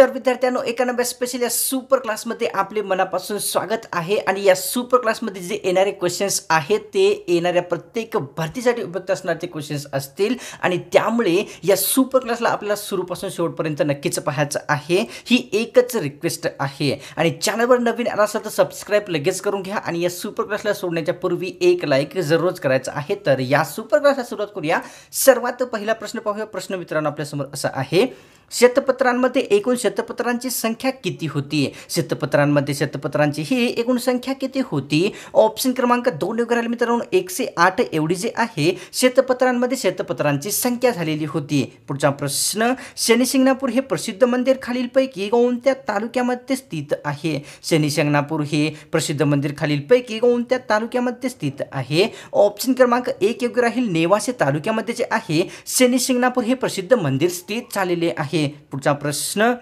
तर विद्यार्थ्यांनो number special या सुपर क्लासमध्ये आपले मनापासून स्वागत आहे आणि या सुपर क्लासमध्ये जे येणारे क्वेश्चन्स आहेत ते येणाऱ्या प्रत्येक भरतीसाठी उपयुक्त असणारे क्वेश्चन्स असतील आणि त्यामुळे या सुपर क्लासला आपल्याला सुरूपासून शेवटपर्यंत नक्कीच पाहायचं आहे ही एकच रिक्वेस्ट आहे आणि चॅनलवर नवीन आला असेल तर सबस्क्राईब लगेच करून घ्या आणि या सुपर क्लासला सोडण्याच्या पूर्वी एक लाईक जरूरच करायचं आहे तर या सुपर क्लासला सुरुवात करूया सर्वात पहिला प्रश्न पाहूया प्रश्न मित्रांनो आपल्यासमोर असा आहे शतपत्रांमध्ये एकूण शतपत्रांची संख्या किती होती शतपत्रांमध्ये शतपत्रांची ही एकूण संख्या किती होती ऑप्शन क्रमांक दोन राहील मित्रांनो एकशे आठ एवढी जे आहे शतपत्रांमध्ये शतपत्रांची संख्या झालेली होती पुढचा प्रश्न शनिशिंगणापूर हे प्रसिद्ध मंदिर खालीलपैकी कोणत्या तालुक्यामध्ये स्थित आहे शनिशिंगणापूर हे प्रसिद्ध मंदिर खालीलपैकी कोणत्या तालुक्यामध्ये स्थित आहे ऑप्शन क्रमांक एक योग्य राहील नेवासे तालुक्यामध्ये जे आहे शनिशिंगणापूर हे प्रसिद्ध मंदिर स्थित झालेले आहे पुढचा प्रश्न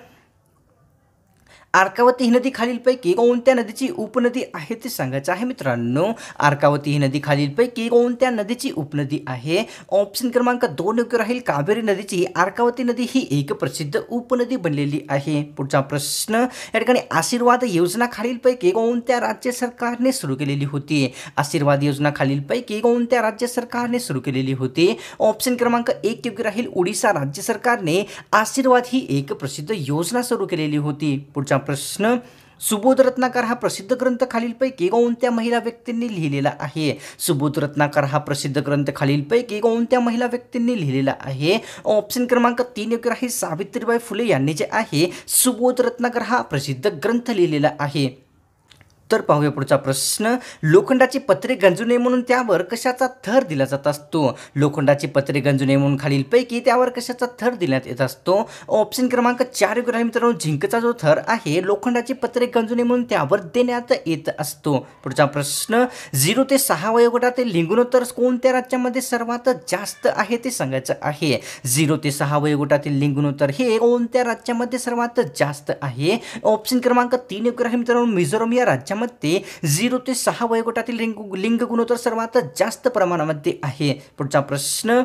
आर्कावती ही नदी खालीलपैकी कोणत्या नदीची उपनदी आहे ते सांगायचं आहे मित्रांनो आर्कावती ही नदी खालीलपैकी कोणत्या नदीची उपनदी आहे ऑप्शन क्रमांक दोन योग्य राहील कावेरी नदीची आर्कावती नदी ही एक प्रसिद्ध उपनदी बनलेली आहे पुढचा प्रश्न या ठिकाणी आशीर्वाद योजना खालीलपैकी कोणत्या राज्य सरकारने सुरू केलेली होती आशीर्वाद योजना खालीलपैकी कोणत्या राज्य सरकारने सुरू केलेली होती ऑप्शन क्रमांक एक योग्य राहील ओडिशा राज्य सरकारने आशीर्वाद ही एक प्रसिद्ध योजना सुरू केलेली होती पुढच्या प्रश्न सुबोध रत्नाकर हा प्रसिद्ध ग्रंथ खालीलपैकी कोणत्या महिला व्यक्तींनी लिहिलेला आहे सुबोध रत्नाकार हा प्रसिद्ध ग्रंथ खालीलपैकी कोणत्या महिला व्यक्तींनी लिहिलेला आहे ऑप्शन क्रमांक तीन योग्य आहे सावित्रीबाई फुले यांनी जे आहे सुबोध रत्नाकर हा प्रसिद्ध ग्रंथ लिहिलेला आहे तर पाहूया पुढचा प्रश्न लोखंडाची पत्रे गंजू नये म्हणून त्यावर कशाचा थर दिला जात असतो लोखंडाची पत्रे गंजू नये म्हणून खालीलपैकी त्यावर कशाचा थर देण्यात येत असतो ऑप्शन क्रमांक चार योग्य राहील मित्रांनो झिंकचा जो थर आहे लोखंडाची पत्रे गंजू नये म्हणून त्यावर देण्यात येत असतो पुढचा प्रश्न झिरो ते सहा वयोगटातील लिंगुनोत्तर कोणत्या राज्यामध्ये सर्वात जास्त आहे ते सांगायचं आहे झिरो ते सहा वयोगटातील लिंगुनोत्तर हे कोणत्या राज्यामध्ये सर्वात जास्त आहे ऑप्शन क्रमांक तीन योग्य राहील मित्रांनो मिझोरम या राज्यात यामध्ये झिरो ते सहा वयोगटातील लिंग लिंग गुणोत्तर सर्वात जास्त प्रमाणामध्ये आहे पुढचा प्रश्न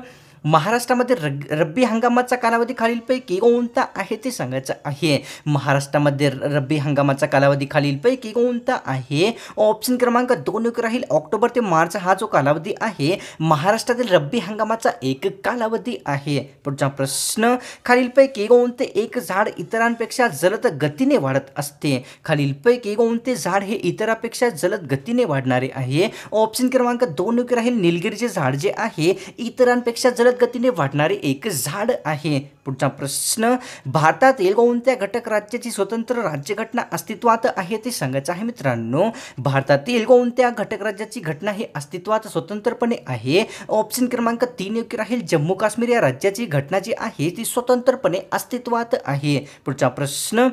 महाराष्ट्रामध्ये रग रब्बी हंगामाचा कालावधी खालीलपैकी कोणता आहे ते सांगायचं आहे महाराष्ट्रामध्ये रब्बी हंगामाचा कालावधी खालीलपैकी कोणता आहे ऑप्शन क्रमांक दोन एक राहील ऑक्टोबर ते मार्च हा जो कालावधी आहे महाराष्ट्रातील रब्बी हंगामाचा एक कालावधी आहे पुढचा प्रश्न खालीलपैकी कोणते एक झाड इतरांपेक्षा जलद गतीने वाढत असते खालीलपैकी कोणते झाड हे इतरांपेक्षा जलद गतीने वाढणारे आहे ऑप्शन क्रमांक दोन एक राहील निलगिरीचे झाड जे आहे इतरांपेक्षा जलद जलद गतीने वाढणारे एक झाड आहे पुढचा प्रश्न भारतातील कोणत्या घटक राज्याची स्वतंत्र राज्यघटना अस्तित्वात आहे ते सांगायचं आहे मित्रांनो भारतातील कोणत्या घटक राज्याची घटना ही अस्तित्वात स्वतंत्रपणे आहे ऑप्शन क्रमांक तीन योग्य राहील जम्मू काश्मीर या राज्याची घटना जी आहे ती स्वतंत्रपणे अस्तित्वात आहे पुढचा प्रश्न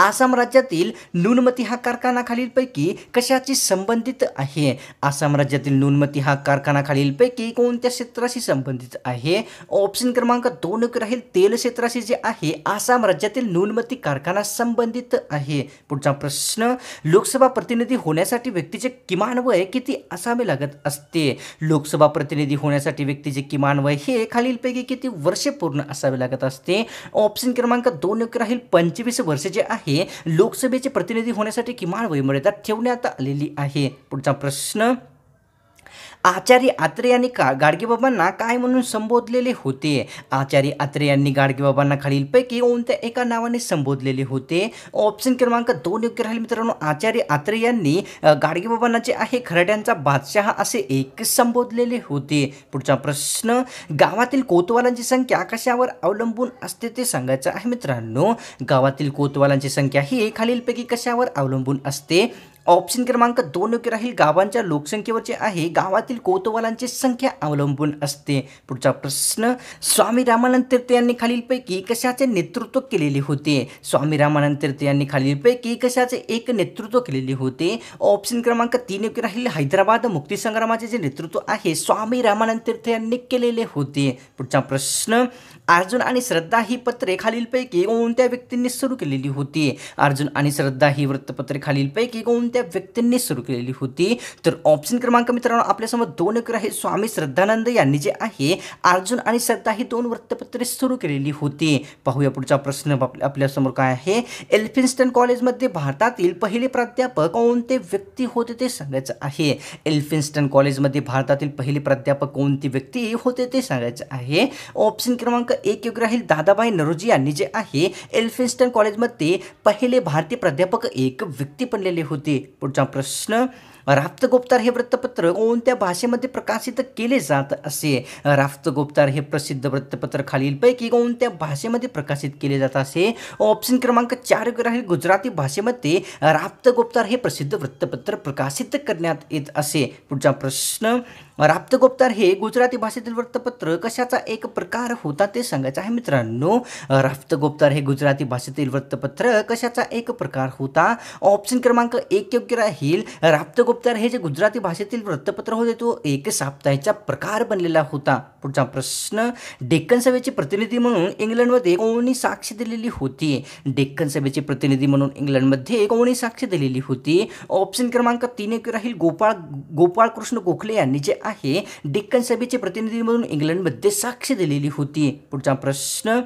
आसाम राज्यातील नूनमती हा कारखाना खालीलपैकी कशाची संबंधित आहे आसाम राज्यातील नूनमती हा कारखाना खालीलपैकी कोणत्या क्षेत्राशी संबंधित आहे ऑप्शन क्रमांक दोन राहील तेल क्षेत्राशी जे आहे आसाम राज्यातील नुनमती कारखाना संबंधित आहे पुढचा प्रश्न लोकसभा प्रतिनिधी होण्यासाठी व्यक्तीचे किमान वय किती असावे लागत असते लोकसभा प्रतिनिधी होण्यासाठी व्यक्तीचे किमान वय हे खालीलपैकी किती वर्षे पूर्ण असावे लागत असते ऑप्शन क्रमांक दोन राहील पंचवीस वर्षे जे आहे आहे लोकसभेचे प्रतिनिधी होण्यासाठी किमान वयमर्यादा ठेवण्यात आलेली आहे पुढचा प्रश्न आचार्य आत्रे यांनी का गाडगेबाबांना काय म्हणून संबोधलेले होते आचार्य आत्रे यांनी गाडगेबाबांना खालीलपैकी कोणत्या एका नावाने संबोधलेले होते ऑप्शन क्रमांक दोन योग्य राहील मित्रांनो आचार्य आत्रे यांनी गाडगेबाबांना जे आहे खराड्यांचा बादशाह असे एक संबोधलेले होते पुढचा प्रश्न गावातील कोतवालांची संख्या कशावर अवलंबून असते ते सांगायचं आहे मित्रांनो गावातील कोतवालांची संख्या ही खालीलपैकी कशावर अवलंबून असते ऑप्शन क्रमांक दोन योग्य राहील गावांच्या लोकसंख्येवरचे आहे गावातील कोतवालांची संख्या अवलंबून असते पुढचा प्रश्न स्वामी रामानंद तीर्थ यांनी खालीलपैकी कशाचे नेतृत्व केलेले होते स्वामी रामानंद तीर्थ यांनी खालीलपैकी कशाचे एक नेतृत्व केलेले होते ऑप्शन क्रमांक तीन योग्य राहील हैदराबाद मुक्तीसंग्रामाचे जे नेतृत्व आहे स्वामी रामानंद तीर्थ यांनी केलेले होते पुढचा प्रश्न अर्जुन आणि श्रद्धा ही पत्रे खालीलपैकी कोणत्या व्यक्तींनी सुरू केलेली होती अर्जुन आणि श्रद्धा ही वृत्तपत्रे खालीलपैकी कोणत्या व्यक्तींनी सुरू केलेली होती तर ऑप्शन क्रमांक मित्रांनो आपल्यासमोर दोन एक आहे स्वामी श्रद्धानंद यांनी जे आहे अर्जुन आणि श्रद्धा ही दोन वृत्तपत्रे सुरू केलेली होती पाहूया पुढचा प्रश्न आपल्यासमोर काय आहे एल्फिन्स्टन कॉलेजमध्ये भारतातील पहिले प्राध्यापक कोणते व्यक्ती होते ते सांगायचं आहे एल्फिन्स्टन कॉलेजमध्ये भारतातील पहिले प्राध्यापक कोणती व्यक्ती होते ते सांगायचं आहे ऑप्शन क्रमांक एक युग राहील दादाबाई नरोजी यांनी जे आहे एल्फिन्स्टन कॉलेजमध्ये पहिले भारतीय प्राध्यापक एक व्यक्ती बनलेले होते पुढचा प्रश्न गुप्तार हे वृत्तपत्र कोणत्या भाषेमध्ये प्रकाशित केले जात असे गुप्तार हे प्रसिद्ध वृत्तपत्र खालीलपैकी कोणत्या भाषेमध्ये प्रकाशित केले जात असे ऑप्शन क्रमांक चार राहील गुजराती भाषेमध्ये गुप्तार हे प्रसिद्ध वृत्तपत्र प्रकाशित करण्यात येत असे पुढचा प्रश्न गोप्तार हे गुजराती भाषेतील वृत्तपत्र कशाचा एक प्रकार होता ते सांगायचं आहे मित्रांनो गोप्तार हे गुजराती भाषेतील वृत्तपत्र कशाचा एक प्रकार होता ऑप्शन क्रमांक एक योग्य राहील राप्तगोप्तार हे जे गुजराती भाषेतील वृत्तपत्र होते तो एक साप्ताहिकचा प्रकार बनलेला होता पुढचा प्रश्न डेक्कन सभेचे प्रतिनिधी म्हणून इंग्लंडमध्ये कोणी साक्ष दिलेली होती डेक्कन सभेचे प्रतिनिधी म्हणून इंग्लंडमध्ये कोणी साक्ष दिलेली होती ऑप्शन क्रमांक तीन योग्य राहील गोपाळ गोपाळकृष्ण गोखले यांनी जे आहे डेक्कन सभेचे प्रतिनिधी म्हणून इंग्लंडमध्ये साक्ष दिलेली होती पुढचा प्रश्न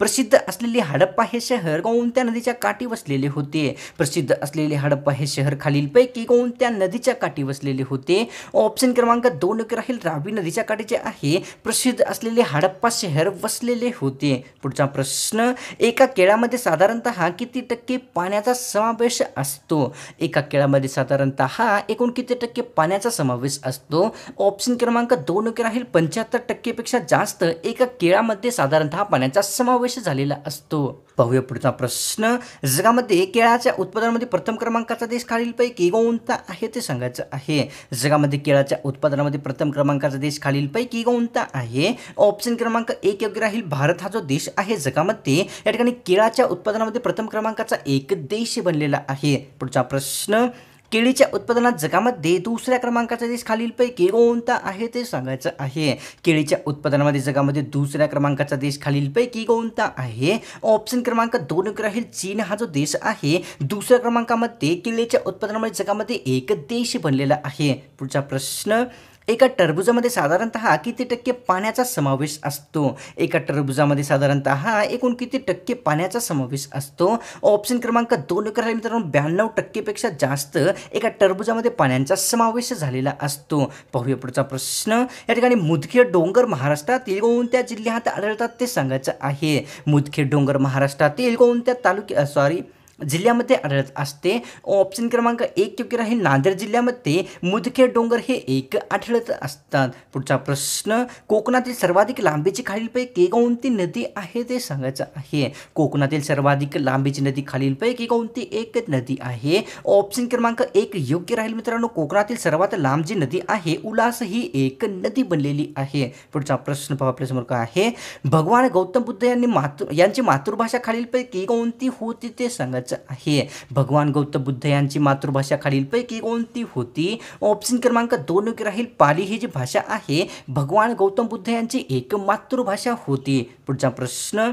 प्रसिद्ध असलेले हडप्पा हे शहर कोणत्या नदीच्या काठी वसलेले होते प्रसिद्ध असलेले हडप्पा हे शहर खालीलपैकी कोणत्या नदीच्या काठी वसलेले होते ऑप्शन क्रमांक दोन राहील रावी नदीच्या काठीचे आहे प्रसिद्ध असलेले हडप्पा शहर वसलेले होते पुढचा प्रश्न एका केळामध्ये साधारणतः किती टक्के पाण्याचा समावेश असतो एका केळामध्ये साधारणतः एकूण किती टक्के पाण्याचा समावेश असतो ऑप्शन क्रमांक दोन राहील पंच्याहत्तर टक्केपेक्षा जास्त एका केळामध्ये साधारणतः पाण्याचा समावेश समावेश झालेला असतो पाहूया पुढचा प्रश्न जगामध्ये केळाच्या उत्पादनामध्ये प्रथम क्रमांकाचा देश खालीलपैकी कोणता आहे ते सांगायचं आहे जगामध्ये केळाच्या उत्पादनामध्ये प्रथम क्रमांकाचा देश खालीलपैकी कोणता आहे ऑप्शन क्रमांक एक योग्य राहील भारत हा जो देश आहे जगामध्ये या ठिकाणी केळाच्या उत्पादनामध्ये प्रथम क्रमांकाचा एक देश बनलेला आहे पुढचा प्रश्न केळीच्या उत्पादनात जगामध्ये दुसऱ्या क्रमांकाचा देश खालीलपैकी कोणता आहे ते सांगायचं आहे केळीच्या उत्पादनामध्ये जगामध्ये दुसऱ्या क्रमांकाचा देश खालीलपैकी कोणता आहे ऑप्शन क्रमांक दोन राहील चीन हा जो देश आहे दुसऱ्या क्रमांकामध्ये केळीच्या उत्पादनामध्ये जगामध्ये एक देश बनलेला आहे पुढचा प्रश्न एका टरबुजामध्ये साधारणतः किती टक्के पाण्याचा समावेश असतो एका टरबुजामध्ये साधारणतः एकूण किती टक्के पाण्याचा समावेश असतो ऑप्शन क्रमांक दोन करायला मित्रांनो ब्याण्णव टक्केपेक्षा जास्त एका टरबुजामध्ये पाण्याचा समावेश झालेला असतो पाहूया पुढचा प्रश्न या ठिकाणी मुदखेड डोंगर महाराष्ट्रातील कोणत्या जिल्ह्यात आढळतात ते सांगायचं आहे मुदखे डोंगर महाराष्ट्रातील कोणत्या तालुक्या सॉरी जिल्ह्यामध्ये आढळत असते ऑप्शन क्रमांक एक योग्य राहील नांदेड जिल्ह्यामध्ये मुदखेड डोंगर हे एक आढळत असतात पुढचा प्रश्न कोकणातील सर्वाधिक लांबीची खालीलपैकी कोणती नदी आहे ते सांगायचं आहे कोकणातील सर्वाधिक लांबीची नदी खालीलपैकी कोणती एक नदी आहे ऑप्शन क्रमांक एक योग्य राहील मित्रांनो कोकणातील सर्वात लांब जी नदी आहे उल्हास ही एक नदी बनलेली आहे पुढचा प्रश्न पहा आपल्यासमोर काय आहे भगवान गौतम बुद्ध यांनी मातृ यांची मातृभाषा खालीलपैकी कोणती होती ते सांगायचं करायचं आहे भगवान गौतम बुद्ध यांची मातृभाषा खालीलपैकी कोणती होती ऑप्शन क्रमांक दोन राहील पाली ही जी भाषा आहे भगवान गौतम बुद्ध यांची एक मातृभाषा होती पुढचा प्रश्न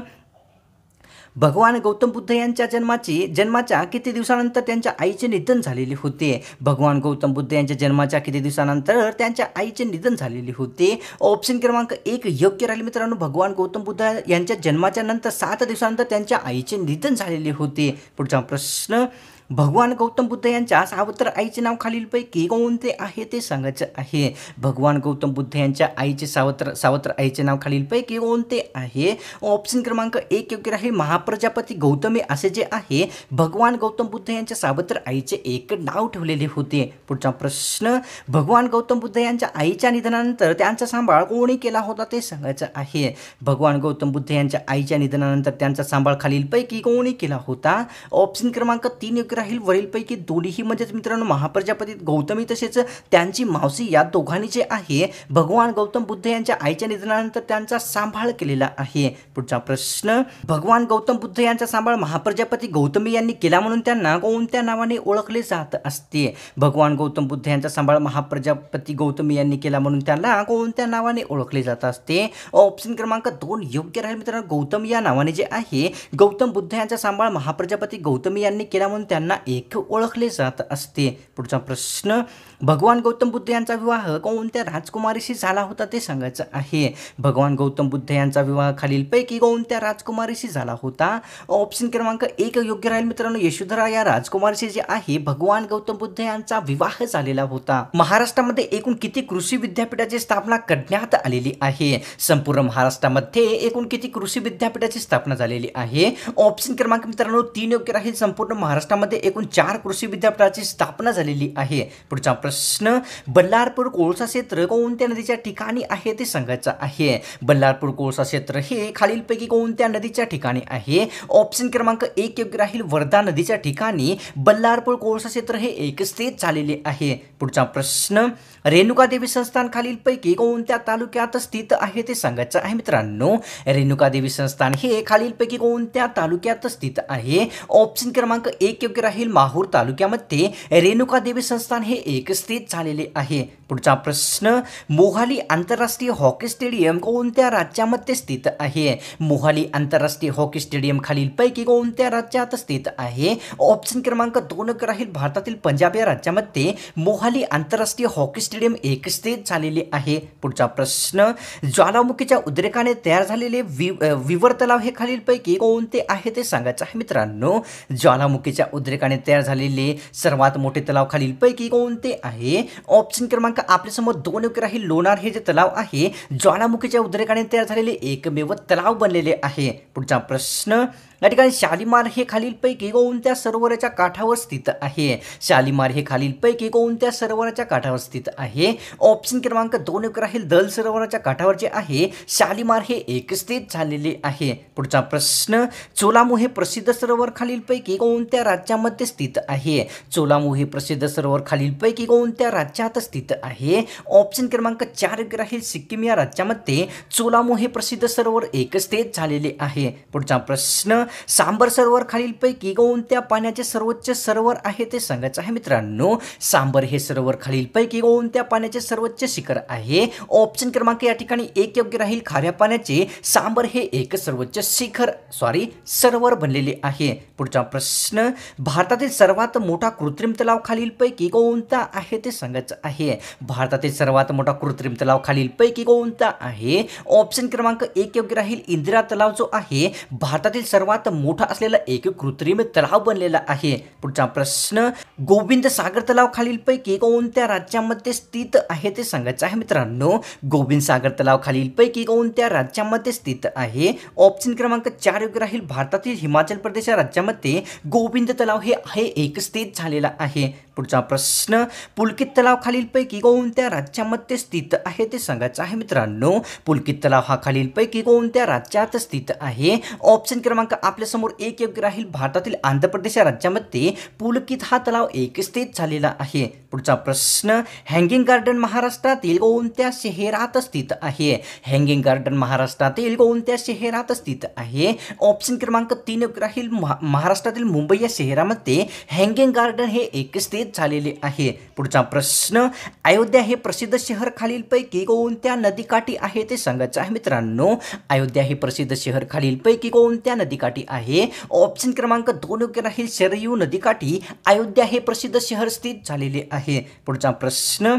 भगवान गौतम बुद्ध यांच्या जन्माची जन्माच्या किती दिवसानंतर त्यांच्या आईचे निधन झालेले होते भगवान गौतम बुद्ध यांच्या जन्माच्या किती दिवसानंतर त्यांच्या आईचे निधन झालेले होते ऑप्शन क्रमांक एक योग्य राहील मित्रांनो भगवान गौतम बुद्ध यांच्या जन्माच्या नंतर सात दिवसानंतर त्यांच्या आईचे निधन झालेले होते पुढचा प्रश्न भगवान गौतम बुद्ध यांच्या सावत्र आईचे नाव खालीलपैकी कोणते आहे ते सांगायचं आहे भगवान गौतम बुद्ध यांच्या आईचे सावत्र सावत्र आईचे नाव खालीलपैकी कोणते आहे ऑप्शन क्रमांक एक योग्य आहे महाप्रजापती गौतमी असे जे आहे भगवान गौतम बुद्ध यांच्या सावत्र आईचे एक नाव ठेवलेले होते पुढचा प्रश्न भगवान गौतम बुद्ध यांच्या आईच्या निधनानंतर त्यांचा सांभाळ कोणी केला होता ते सांगायचं आहे भगवान गौतम बुद्ध यांच्या आईच्या निधनानंतर त्यांचा सांभाळ खालीलपैकी कोणी केला होता ऑप्शन क्रमांक तीन योग्य राहील वरीलपैकी दोन्हीही म्हणजेच मित्रांनो महाप्रजापतीत गौतमी तसेच त्यांची मावसी या दोघांनी जे आहे भगवान गौतम बुद्ध यांच्या आईच्या निधनानंतर त्यांचा सांभाळ केलेला आहे पुढचा प्रश्न भगवान गौतम बुद्ध यांचा सांभाळ महाप्रजापती गौतमी यांनी केला म्हणून त्यांना कोणत्या नावाने ओळखले जात असते भगवान गौतम बुद्ध यांचा सांभाळ महाप्रजापती गौतमी यांनी केला म्हणून त्यांना कोणत्या नावाने ओळखले जात असते ऑप्शन क्रमांक दोन योग्य राहील मित्रांनो गौतम या नावाने जे आहे गौतम बुद्ध यांचा सांभाळ महाप्रजापती गौतमी यांनी केला म्हणून त्यांना यांना एक ओळखले जात असते पुढचा प्रश्न भगवान गौतम बुद्ध यांचा विवाह कोणत्या राजकुमारीशी झाला होता ते सांगायचं आहे भगवान गौतम बुद्ध यांचा विवाह खालीलपैकी कोणत्या राजकुमारीशी झाला होता ऑप्शन क्रमांक एक योग्य राहील मित्रांनो यशोधरा या राजकुमारीशी जे आहे भगवान गौतम बुद्ध यांचा विवाह झालेला होता महाराष्ट्रामध्ये एकूण किती कृषी विद्यापीठाची स्थापना करण्यात आलेली आहे संपूर्ण महाराष्ट्रामध्ये एकूण किती कृषी विद्यापीठाची स्थापना झालेली आहे ऑप्शन क्रमांक मित्रांनो तीन योग्य राहील संपूर्ण महाराष्ट्रामध्ये एकूण चार कृषी विद्यापीठाची स्थापना झालेली आहे पुढचा प्रश्न बल्लारपूर कोळसा क्षेत्र कोणत्या नदीच्या ठिकाणी आहे ते सांगायचं आहे बल्लारपूर कोळसा क्षेत्र हे खालीलपैकी कोणत्या नदीच्या ठिकाणी आहे ऑप्शन क्रमांक एक योग्य राहील वर्धा नदीच्या ठिकाणी बल्लारपूर कोळसा क्षेत्र हे एकस्थित झालेले आहे पुढचा प्रश्न रेणुका देवी संस्थान खालीलपैकी कोणत्या तालुक्यात स्थित आहे ते सांगायचं आहे मित्रांनो रेणुका देवी संस्थान हे खालीलपैकी कोणत्या तालुक्यात स्थित आहे ऑप्शन क्रमांक एक योग्य राहील माहूर तालुक्यामध्ये रेणुका देवी संस्थान हे एकस्थित झालेले आहे पुढचा प्रश्न मोहाली आंतरराष्ट्रीय हॉकी स्टेडियम कोणत्या राज्यामध्ये स्थित आहे मोहाली आंतरराष्ट्रीय हॉकी स्टेडियम पैकी कोणत्या राज्यात स्थित आहे ऑप्शन क्रमांक दोन राहील भारतातील पंजाब या राज्यामध्ये मोहाली आंतरराष्ट्रीय हॉकी स्टेडियम एकस्थित झालेले आहे पुढचा प्रश्न ज्वालामुखीच्या उद्रेकाने तयार झालेले वि विवर तलाव हे खालीलपैकी कोणते आहे ते सांगायचं आहे मित्रांनो ज्वालामुखीच्या उद्रेक समुद्रिकाने तयार झालेले सर्वात मोठे तलाव खालीलपैकी कोणते आहे ऑप्शन क्रमांक आपल्यासमोर दोन योग्य राहील लोणार हे जे तलाव आहे ज्वालामुखीच्या उद्रेकाने तयार झालेले एकमेव तलाव बनलेले आहे पुढचा प्रश्न या ठिकाणी शालिमार हे खालीलपैकी कोणत्या सरोवराच्या काठावर स्थित आहे शालिमार हे खालीलपैकी कोणत्या सरोवराच्या काठावर स्थित आहे ऑप्शन क्रमांक दोन एक राहील दल सरोवराच्या काठावर जे आहे शालिमार हे एक स्थित झालेले आहे पुढचा प्रश्न चोलामू हे प्रसिद्ध सरोवर खालीलपैकी कोणत्या राज्यामध्ये स्थित आहे चोलामू हे प्रसिद्ध सरोवर खालीलपैकी कोणत्या राज्यात स्थित आहे ऑप्शन क्रमांक चार राहील सिक्कीम या राज्यामध्ये चोलामू हे प्रसिद्ध सरोवर एक स्थित झालेले आहे पुढचा प्रश्न सांबर सरोवर खालीलपैकी कोणत्या पाण्याचे सर्वोच्च सरोवर आहे ते सांगायचं आहे मित्रांनो सांबर हे सरोवर खालीलपैकी कोणत्या पाण्याचे सर्वोच्च शिखर आहे ऑप्शन क्रमांक या ठिकाणी एक योग्य राहील खाऱ्या पाण्याचे सांबर हे एक सर्वोच्च शिखर सॉरी सरोवर बनलेले आहे पुढचा प्रश्न भारतातील सर्वात मोठा कृत्रिम तलाव खालीलपैकी कोणता आहे ते सांगायचं आहे भारतातील सर्वात मोठा कृत्रिम तलाव खालीलपैकी कोणता आहे ऑप्शन क्रमांक एक योग्य राहील इंदिरा तलाव जो आहे भारतातील सर्वात सर्वात मोठा असलेला एक कृत्रिम तलाव बनलेला आहे पुढचा प्रश्न गोविंद सागर तलाव खालील खालीलपैकी कोणत्या राज्यामध्ये स्थित आहे ते सांगायचं आहे मित्रांनो गोविंद सागर तलाव खालील खालीलपैकी कोणत्या राज्यामध्ये स्थित आहे ऑप्शन क्रमांक चार योग्य राहील भारतातील हिमाचल प्रदेश राज्यामध्ये गोविंद तलाव हे आहे एक स्थित झालेला आहे पुढचा प्रश्न पुलकित तलाव खालील खालीलपैकी कोणत्या राज्यामध्ये स्थित आहे ते सांगायचं आहे मित्रांनो पुलकित तलाव हा खालील खालीलपैकी कोणत्या राज्यात स्थित आहे ऑप्शन क्रमांक आपल्यासमोर एक योग्य राहील भारतातील आंध्र प्रदेश या राज्यामध्ये पुलकित हा तलाव एकस्थित झालेला आहे पुढचा प्रश्न हँगिंग गार्डन महाराष्ट्रातील कोणत्या शहरात स्थित आहे हँगिंग गार्डन महाराष्ट्रातील कोणत्या शहरात स्थित आहे ऑप्शन क्रमांक तीन योग्य राहील महाराष्ट्रातील मुंबई या शहरामध्ये हँगिंग गार्डन हे एकस्थित झालेले आहे पुढचा प्रश्न अयोध्या हे प्रसिद्ध शहर खालीलपैकी कोणत्या नदीकाठी आहे ते सांगायचं आहे मित्रांनो अयोध्या हे प्रसिद्ध शहर खालीलपैकी कोणत्या नदीकाठी आहे ऑप्शन क्रमांक दोन योग्य राहील शरयू नदीकाठी अयोध्या हे प्रसिद्ध शहर स्थित झालेले आहे पुढचा प्रश्न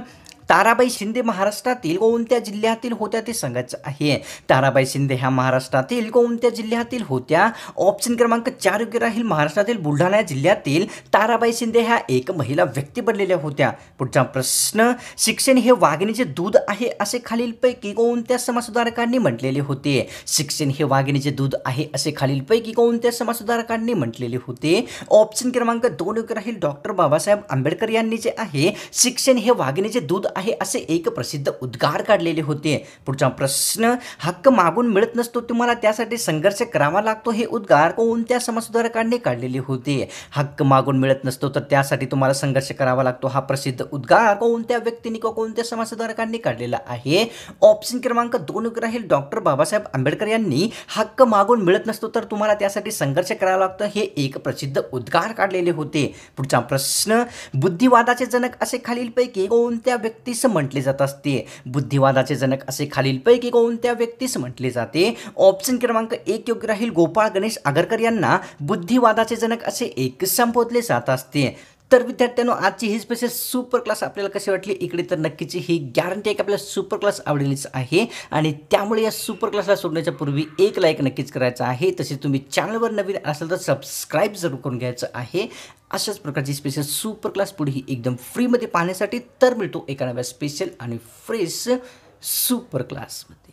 ताराबाई शिंदे महाराष्ट्रातील कोणत्या जिल्ह्यातील होत्या ते सांगायचं आहे ताराबाई शिंदे ह्या महाराष्ट्रातील कोणत्या जिल्ह्यातील होत्या ऑप्शन क्रमांक चार योग्य राहील महाराष्ट्रातील बुलढाणा जिल्ह्यातील ताराबाई शिंदे ह्या एक महिला व्यक्ती बनलेल्या होत्या पुढचा प्रश्न शिक्षण हे वाघिणीचे दूध आहे असे खालीलपैकी कोणत्या समाजसुधारकांनी म्हटलेले होते शिक्षण हे वाघिणीचे दूध आहे असे खालीलपैकी कोणत्या समाजसुधारकांनी म्हटलेले होते ऑप्शन क्रमांक दोन योग्य राहील डॉक्टर बाबासाहेब आंबेडकर यांनी जे आहे शिक्षण हे वाघिणीचे दूध आहे असे एक प्रसिद्ध उद्गार काढलेले होते पुढचा प्रश्न हक्क मागून मिळत नसतो तुम्हाला त्यासाठी संघर्ष करावा लागतो हे उद्गार कोणत्या समाजसुधारकांनी काढलेले होते हक्क मागून मिळत नसतो तर त्यासाठी तुम्हाला संघर्ष करावा लागतो हा प्रसिद्ध उद्गार कोणत्या व्यक्तीने किंवा कोणत्या समाजसुधारकांनी काढलेला आहे ऑप्शन क्रमांक दोन राहील डॉक्टर बाबासाहेब आंबेडकर यांनी हक्क मागून मिळत नसतो तर तुम्हाला त्यासाठी संघर्ष करावा लागतो हे एक प्रसिद्ध उद्गार काढलेले होते पुढचा प्रश्न बुद्धिवादाचे जनक असे खालीलपैकी कोणत्या व्यक्ती व्यक्तीस म्हटले जात असते बुद्धिवादाचे जनक असे खालीलपैकी कोणत्या व्यक्तीस म्हटले जाते ऑप्शन क्रमांक एक योग्य राहील गोपाळ गणेश आगरकर यांना बुद्धिवादाचे जनक असे एक संबोधले जात असते तर विद्यार्थ्यांनो आजची ही स्पेशल सुपर क्लास आपल्याला कशी वाटली इकडे तर नक्कीच ही गॅरंटी आहे आपल्याला सुपर क्लास आवडलीच आहे आणि त्यामुळे या सुपर क्लासला सोडण्याच्या पूर्वी एक लाईक नक्कीच करायचं आहे तसेच तुम्ही चॅनलवर नवीन असाल तर सबस्क्राईब जरूर करून घ्यायचं आहे अशाच प्रकारची स्पेशल सुपर क्लास ही एकदम फ्रीमध्ये पाहण्यासाठी तर मिळतो एका नव्या स्पेशल आणि फ्रेश सुपर क्लासमध्ये